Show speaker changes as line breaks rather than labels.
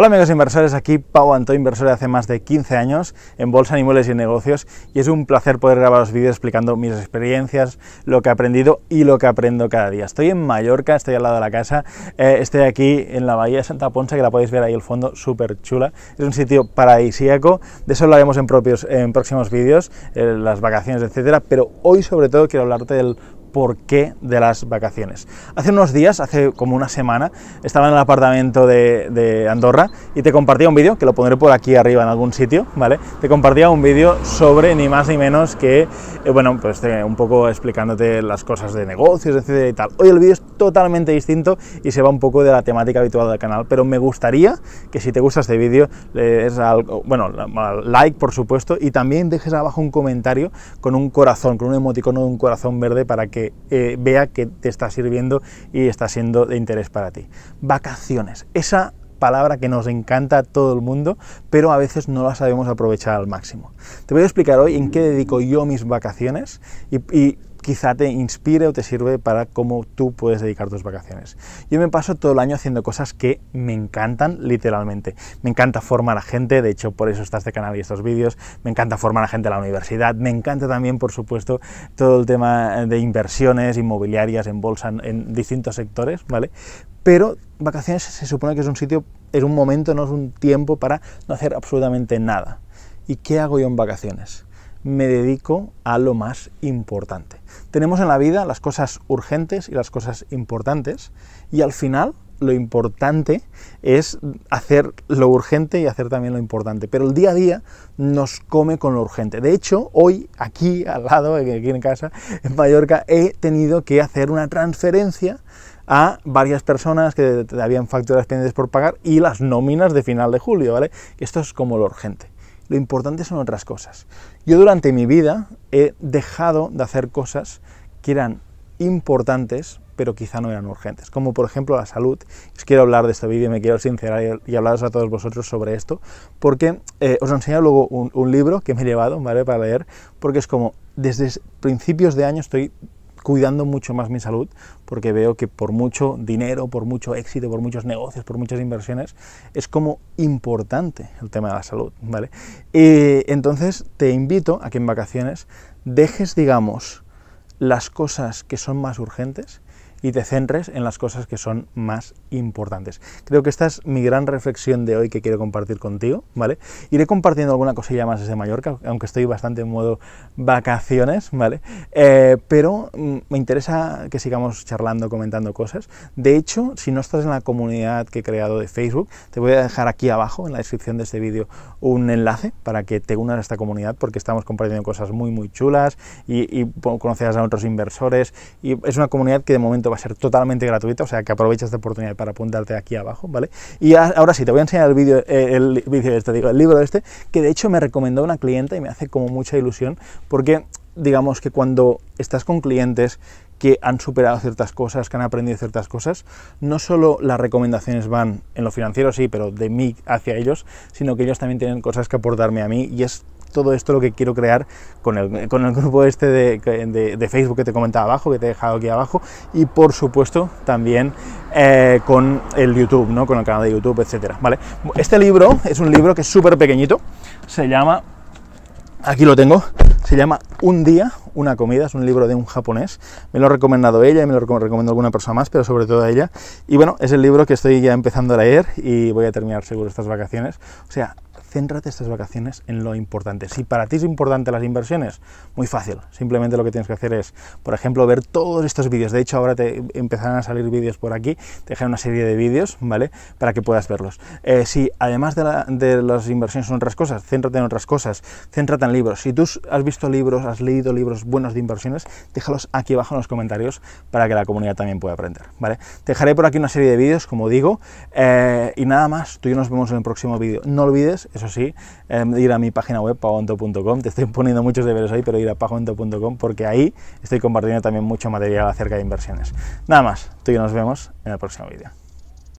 Hola amigos inversores, aquí Pau Anto, inversor de hace más de 15 años en Bolsa, Animales y Negocios y es un placer poder grabar los vídeos explicando mis experiencias, lo que he aprendido y lo que aprendo cada día. Estoy en Mallorca, estoy al lado de la casa, eh, estoy aquí en la bahía de Santa Ponsa que la podéis ver ahí al fondo, súper chula. Es un sitio paradisíaco, de eso hablaremos en, propios, en próximos vídeos, eh, las vacaciones, etcétera, pero hoy sobre todo quiero hablarte del por qué de las vacaciones. Hace unos días, hace como una semana, estaba en el apartamento de, Andorra y te compartía un vídeo, que lo pondré por aquí arriba en algún sitio, ¿vale? Te compartía un vídeo sobre ni más ni menos que, eh, bueno, pues eh, un poco explicándote las cosas de negocios, etc. tal. Hoy el vídeo es totalmente distinto y se va un poco de la temática habitual del canal, pero me gustaría que si te gusta este vídeo, le des bueno, like por supuesto y también dejes abajo un comentario con un corazón, con un emoticono de un corazón verde para que eh, vea que te está sirviendo y está siendo de interés para ti. Vacaciones. Esa palabra que nos encanta a todo el mundo, pero a veces no la sabemos aprovechar al máximo. Te voy a explicar hoy en qué dedico yo mis vacaciones y quizá te inspire o te sirve para cómo tú puedes dedicar tus vacaciones. Yo me paso todo el año haciendo cosas que me encantan literalmente. Me encanta formar a gente, de hecho por eso está este canal y estos vídeos, me encanta formar a gente en la universidad, me encanta también por supuesto todo el tema de inversiones inmobiliarias en bolsa en, distintos sectores, ¿vale? Pero vacaciones se supone que es un sitio, es un momento, no es un tiempo para no hacer absolutamente nada. ¿Y qué hago yo en vacaciones? me dedico a lo más importante. Tenemos en la vida las cosas urgentes y las cosas importantes y al final lo importante es hacer lo urgente y hacer también lo importante. Pero el día a día nos come con lo urgente. De hecho, hoy aquí al lado, aquí en casa, en Mallorca, he tenido que hacer una transferencia a varias personas que habían facturas pendientes por pagar y las nóminas de final de julio, ¿vale? Esto es como lo urgente. Lo importante son otras cosas. Yo durante mi vida he dejado de hacer cosas que eran importantes, pero quizá no eran urgentes, como por ejemplo la salud. Os quiero hablar de este vídeo, me quiero sincerar y, hablaros a todos vosotros sobre esto, porque eh, os enseñado luego un, un libro que me he llevado, ¿vale? Para leer, porque es como, desde principios de año estoy cuidando mucho más mi salud, porque veo que por mucho dinero, por mucho éxito, por muchos negocios, por muchas inversiones, es como importante el tema de la salud, ¿vale? Y entonces te invito a que en vacaciones dejes, digamos, las cosas que son más urgentes y te centres en las cosas que son más importantes. Creo que esta es mi gran reflexión de hoy que quiero compartir contigo, ¿vale? Iré compartiendo alguna cosilla más desde Mallorca, aunque estoy bastante en modo vacaciones, ¿vale? Eh, pero mm, me interesa que sigamos charlando, comentando cosas. De hecho, si no estás en la comunidad que he creado de Facebook, te voy a dejar aquí abajo, en la descripción de este vídeo, un enlace para que te unas a esta comunidad, porque estamos compartiendo cosas muy, muy chulas y, y a otros inversores. Y es una comunidad que de momento va a ser totalmente gratuita, o sea que aprovecha esta oportunidad para apuntarte aquí abajo, ¿vale? Y ahora sí, te voy a enseñar el vídeo, eh, el vídeo este, digo, el libro de este, que de hecho me recomendó una clienta y me hace como mucha ilusión, porque digamos que cuando estás con clientes que han superado ciertas cosas, que han aprendido ciertas cosas, no solo las recomendaciones van en lo financiero, sí, pero de mí hacia ellos, sino que ellos también tienen cosas que aportarme a mí y es todo esto lo que quiero crear con el, con el grupo este de, de, Facebook que te comentaba abajo, que te he dejado aquí abajo, y por supuesto también eh, con el YouTube, ¿no? con el canal de YouTube, etcétera. ¿vale? Este libro es un libro que es súper pequeñito, se llama, aquí lo tengo, se llama Un día, una comida, es un libro de un japonés, me lo ha recomendado ella y me lo recomiendo alguna persona más, pero sobre todo a ella, y bueno, es el libro que estoy ya empezando a leer y voy a terminar seguro estas vacaciones, o sea, céntrate estas vacaciones en lo importante. Si para ti es importante las inversiones, muy fácil. Simplemente lo que tienes que hacer es, por ejemplo, ver todos estos vídeos. De hecho, ahora te empezarán a salir vídeos por aquí. Te dejaré una serie de vídeos, ¿vale? Para que puedas verlos. Eh, si además de, las inversiones son otras cosas, céntrate en otras cosas. Céntrate en libros. Si tú has visto libros, has leído libros buenos de inversiones, déjalos aquí abajo en los comentarios para que la comunidad también pueda aprender, ¿vale? Te dejaré por aquí una serie de vídeos, como digo. Eh, y nada más, tú y yo nos vemos en el próximo vídeo. No olvides eso sí, em, ir a mi página web pagonto.com, te estoy poniendo muchos deberes ahí, pero ir a pagonto.com porque ahí estoy compartiendo también mucho material acerca de inversiones. Nada más, tú y nos vemos en el próximo vídeo.